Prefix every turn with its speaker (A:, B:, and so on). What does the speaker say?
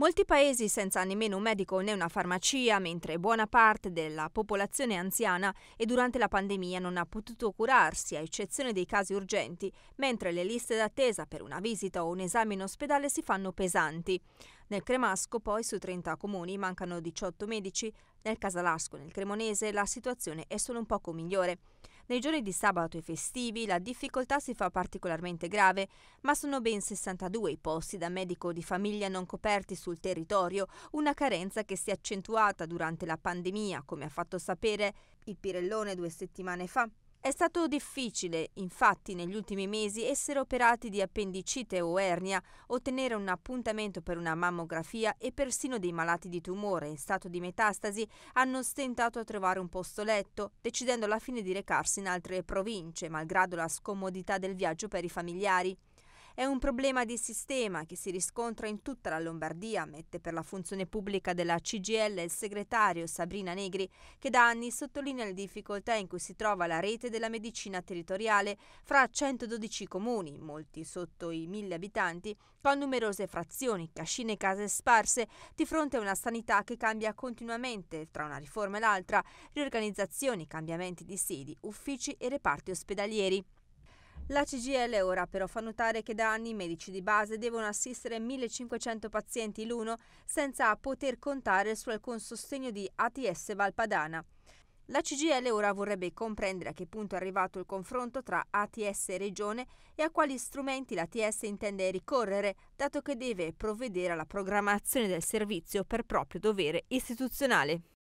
A: Molti paesi senza nemmeno un medico né una farmacia, mentre buona parte della popolazione anziana e durante la pandemia non ha potuto curarsi, a eccezione dei casi urgenti, mentre le liste d'attesa per una visita o un esame in ospedale si fanno pesanti. Nel Cremasco poi su 30 comuni mancano 18 medici, nel Casalasco e nel Cremonese la situazione è solo un poco migliore. Nei giorni di sabato e festivi la difficoltà si fa particolarmente grave, ma sono ben 62 i posti da medico di famiglia non coperti sul territorio, una carenza che si è accentuata durante la pandemia, come ha fatto sapere il Pirellone due settimane fa. È stato difficile, infatti, negli ultimi mesi essere operati di appendicite o ernia, ottenere un appuntamento per una mammografia e persino dei malati di tumore in stato di metastasi hanno stentato a trovare un posto letto, decidendo alla fine di recarsi in altre province, malgrado la scomodità del viaggio per i familiari. È un problema di sistema che si riscontra in tutta la Lombardia, mette per la funzione pubblica della CGL il segretario Sabrina Negri, che da anni sottolinea le difficoltà in cui si trova la rete della medicina territoriale fra 112 comuni, molti sotto i 1000 abitanti, con numerose frazioni, cascine e case sparse, di fronte a una sanità che cambia continuamente tra una riforma e l'altra, riorganizzazioni, cambiamenti di sedi, uffici e reparti ospedalieri. La CGL ora però fa notare che da anni i medici di base devono assistere 1500 pazienti l'uno senza poter contare su alcun sostegno di ATS Valpadana. La CGL ora vorrebbe comprendere a che punto è arrivato il confronto tra ATS e Regione e a quali strumenti l'ATS intende ricorrere, dato che deve provvedere alla programmazione del servizio per proprio dovere istituzionale.